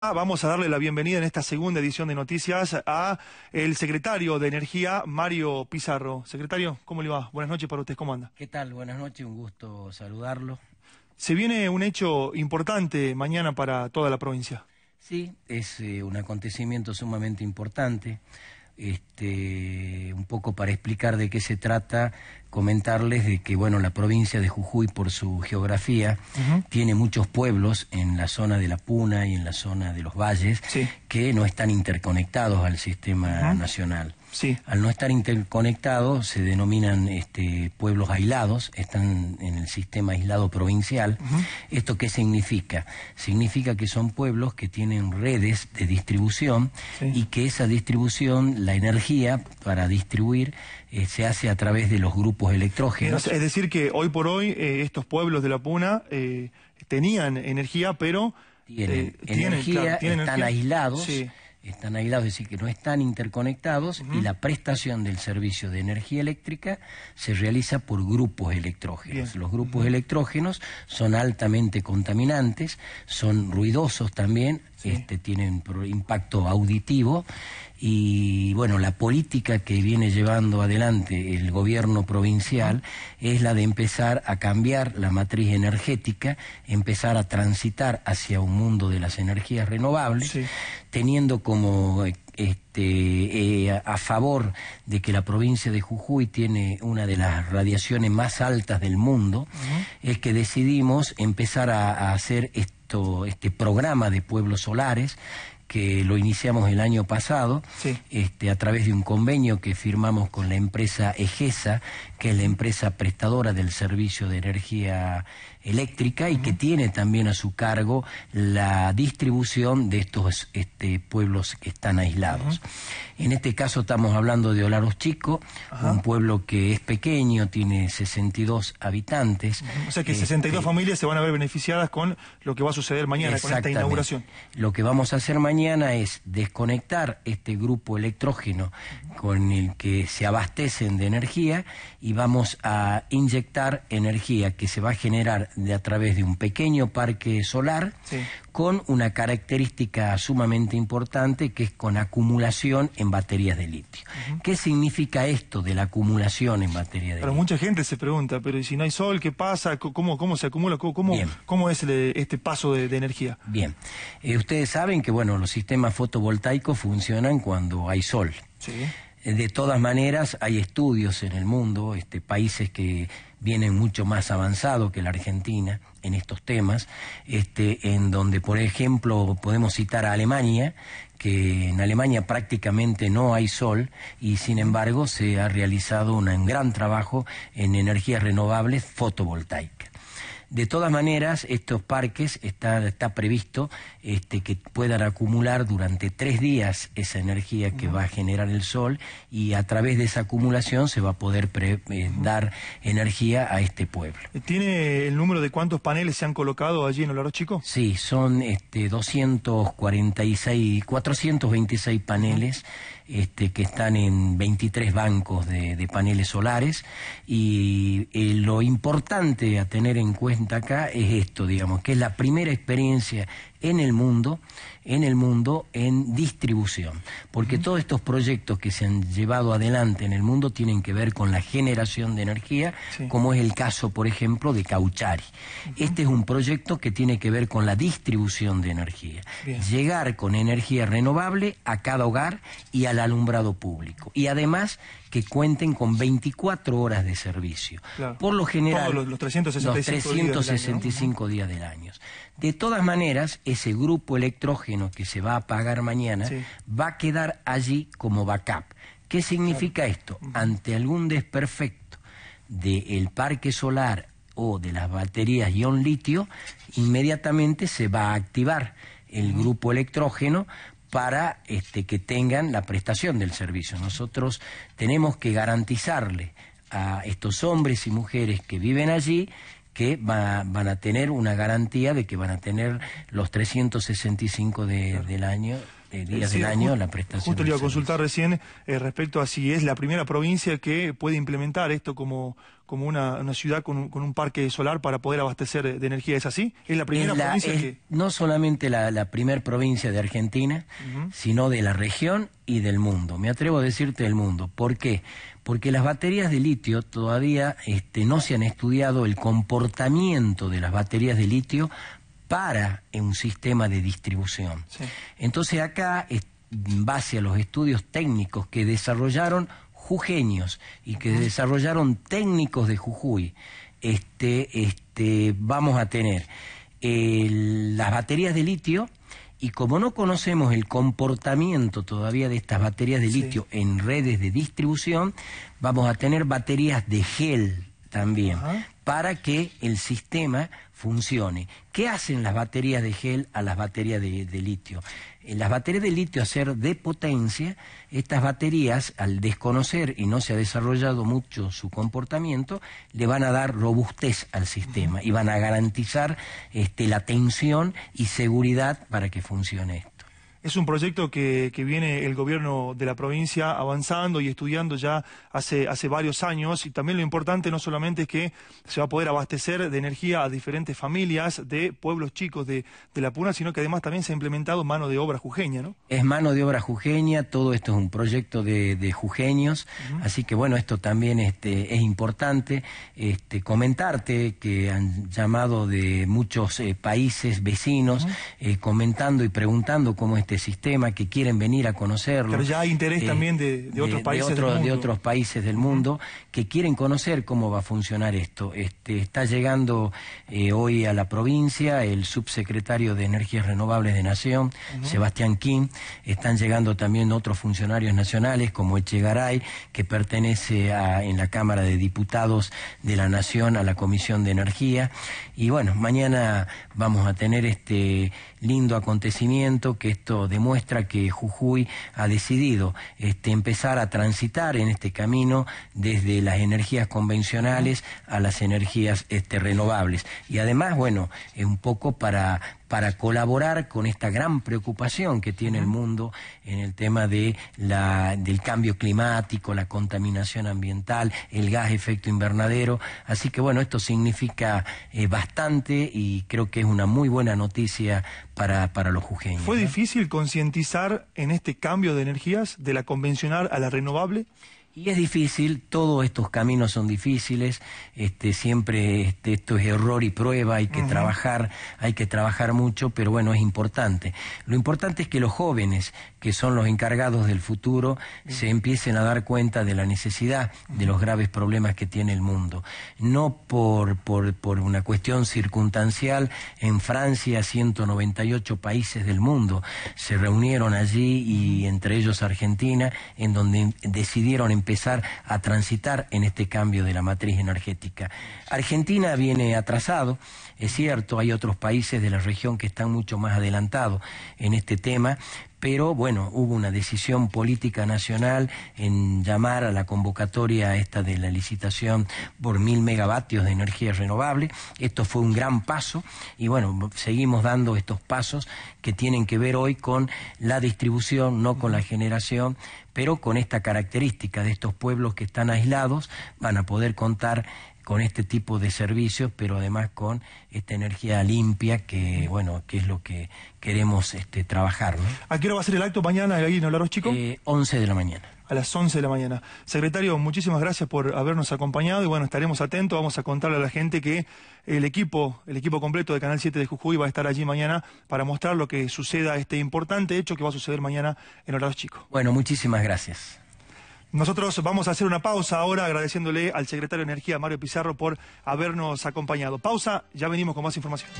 Ah, vamos a darle la bienvenida en esta segunda edición de Noticias a el secretario de Energía, Mario Pizarro. Secretario, ¿cómo le va? Buenas noches para usted, ¿cómo anda? ¿Qué tal? Buenas noches, un gusto saludarlo. Se viene un hecho importante mañana para toda la provincia. Sí, es eh, un acontecimiento sumamente importante este, un poco para explicar de qué se trata, comentarles de que bueno, la provincia de Jujuy por su geografía tiene muchos pueblos en la zona de la Puna y en la zona de los valles que no están interconectados al sistema nacional. Al no estar interconectados, se denominan este, pueblos aislados, están en el sistema aislado provincial. ¿Esto qué significa? Significa que son pueblos que tienen redes de distribución y que esa distribución, la energía para distribuir, eh, se hace a través de los grupos electrógenos. Es decir, que hoy por hoy eh, estos pueblos de la Puna eh, tenían energía, pero... Tienen energía, tan están aislados están aislados, es decir, que no están interconectados y la prestación del servicio de energía eléctrica se realiza por grupos electrógenos. Los grupos electrógenos son altamente contaminantes, son ruidosos también, este, tienen impacto auditivo y bueno, la política que viene llevando adelante el gobierno provincial es la de empezar a cambiar la matriz energética, empezar a transitar hacia un mundo de las energías renovables, teniendo como este, eh, a favor de que la provincia de Jujuy tiene una de las radiaciones más altas del mundo, es que decidimos empezar a, hacer este programa de Pueblos Solares, que lo iniciamos el año pasado este, a través de un convenio que firmamos con la empresa EGESA, que es la empresa prestadora del servicio de energía eléctrica y que tiene también a su cargo la distribución de estos este, pueblos que están aislados. En este caso estamos hablando de Olaros Chico, un pueblo que es pequeño, tiene 62 habitantes. O sea que 62 este, familias se van a ver beneficiadas con lo que va a suceder mañana, con esta inauguración. Lo que vamos a hacer mañana es desconectar este grupo electrógeno con el que se abastecen de energía y vamos a inyectar energía que se va a generar de a través de un pequeño parque solar con una característica sumamente importante que es con acumulación en baterías de litio. ¿Qué significa esto de la acumulación en baterías? de litio? mucha gente se pregunta, pero si no hay sol, ¿qué pasa? ¿Cómo, se acumula? ¿Cómo, es este paso de, energía? Bien, eh, ustedes saben que bueno, sistemas fotovoltaicos funcionan cuando hay sol. Eh, de todas maneras, hay estudios en el mundo, este, países que vienen mucho más avanzados que la Argentina en estos temas, este, en donde, por ejemplo, podemos citar a Alemania, que en Alemania prácticamente no hay sol y sin embargo se ha realizado un gran trabajo en energías renovables fotovoltaicas. De todas maneras, estos parques está, previsto este, que puedan acumular durante tres días esa energía que va a generar el sol y a través de esa acumulación se va a poder eh, dar energía a este pueblo. Eh, ¿Tiene el número de cuántos paneles se han colocado allí en Olaro Chico? Sí, son 246, este, 426 paneles este, que están en 23 bancos de, paneles solares y eh, lo importante a tener en cuenta acá es esto, digamos, que es la primera experiencia en el mundo, en el mundo en distribución, porque todos estos proyectos que se han llevado adelante en el mundo tienen que ver con la generación de energía, como es el caso, por ejemplo, de Cauchari. Este es un proyecto que tiene que ver con la distribución de energía, llegar con energía renovable a cada hogar y al alumbrado público. Y además que cuenten con 24 horas de servicio. Por lo general, los, 365, Días del año. De todas maneras, ese grupo electrógeno que se va a apagar mañana va a quedar allí como backup. ¿Qué significa esto? Ante algún desperfecto del parque solar o de las baterías ion litio, inmediatamente se va a activar el grupo electrógeno para este, que tengan la prestación del servicio. Nosotros tenemos que garantizarle a estos hombres y mujeres que viven allí que van a tener una garantía de que van a tener los 365 de, del año el eh, día del año la prestación. Justo le iba a consultar recién eh, respecto a si es la primera provincia que puede implementar esto como, como una, una ciudad con un, con un, parque solar para poder abastecer de energía. ¿Es así? ¿Es la primera provincia que.? No solamente la, la primera provincia de Argentina, sino de la región y del mundo. Me atrevo a decirte del mundo. ¿Por qué? Porque las baterías de litio todavía este, no se han estudiado el comportamiento de las baterías de litio para en un sistema de distribución. Entonces acá, en base a los estudios técnicos que desarrollaron jujeños y que desarrollaron técnicos de Jujuy, este, este, vamos a tener las baterías de litio y como no conocemos el comportamiento todavía de estas baterías de litio en redes de distribución, vamos a tener baterías de gel también para que el sistema funcione. ¿Qué hacen las baterías de gel a las baterías de, litio? En eh, las baterías de litio, al ser de potencia, estas baterías, al desconocer y no se ha desarrollado mucho su comportamiento, le van a dar robustez al sistema y van a garantizar este, la tensión y seguridad para que funcione esto. Es un proyecto que, viene el gobierno de la provincia avanzando y estudiando ya hace, hace varios años y también lo importante no solamente es que se va a poder abastecer de energía a diferentes familias de pueblos chicos de, La Puna, sino que además también se ha implementado mano de obra jujeña, ¿no? Es mano de obra jujeña, todo esto es un proyecto de, de jujeños, así que bueno, esto también este, es importante este, comentarte que han llamado de muchos eh, países vecinos eh, comentando y preguntando cómo este sistema, que quieren venir a conocerlo. Pero ya hay interés eh, también de, otros países. del mundo. de otros países del mundo que quieren conocer cómo va a funcionar esto. Este, está llegando eh, hoy a la provincia el subsecretario de Energías Renovables de Nación, Sebastián Kim. Están llegando también otros funcionarios nacionales como Echegaray, que pertenece en la Cámara de Diputados de la Nación a la Comisión de Energía. Y bueno, mañana vamos a tener este lindo acontecimiento que esto demuestra que Jujuy ha decidido este, empezar a transitar en este camino desde las energías convencionales a las energías este, renovables. Y además, bueno, un poco para para colaborar con esta gran preocupación que tiene el mundo en el tema de la, del cambio climático, la contaminación ambiental, el gas efecto invernadero. Así que bueno, esto significa eh, bastante y creo que es una muy buena noticia para, los jujeños. ¿Fue difícil concientizar en este cambio de energías de la convencional a la renovable? Y es difícil, todos estos caminos son difíciles, este, siempre este, esto es error y prueba, hay que trabajar, hay que trabajar mucho, pero bueno, es importante. Lo importante es que los jóvenes que son los encargados del futuro, se empiecen a dar cuenta de la necesidad de los graves problemas que tiene el mundo. No por, por, por una cuestión circunstancial, en Francia 198 países del mundo se reunieron allí y entre ellos Argentina, en donde decidieron empezar a transitar en este cambio de la matriz energética. Argentina viene atrasado, es cierto, hay otros países de la región que están mucho más adelantados en este tema, pero bueno, hubo una decisión política nacional en llamar a la convocatoria esta de la licitación por mil megavatios de energía renovable. Esto fue un gran paso y bueno, seguimos dando estos pasos que tienen que ver hoy con la distribución, no con la generación, pero con esta característica de estos pueblos que están aislados, van a poder contar con este tipo de servicios, pero además con esta energía limpia que, bueno, que es lo que queremos este, trabajar. ¿A qué hora va a ser el acto mañana ahí en Olaros, chicos? 11 eh, de la mañana. A las 11 de la mañana. Secretario, muchísimas gracias por habernos acompañado y bueno, estaremos atentos. Vamos a contarle a la gente que el equipo, el equipo completo de Canal 7 de Jujuy va a estar allí mañana para mostrar lo que suceda, este importante hecho que va a suceder mañana en Horados Chicos. Bueno, muchísimas gracias. Nosotros vamos a hacer una pausa ahora agradeciéndole al secretario de Energía, Mario Pizarro, por habernos acompañado. Pausa, ya venimos con más información.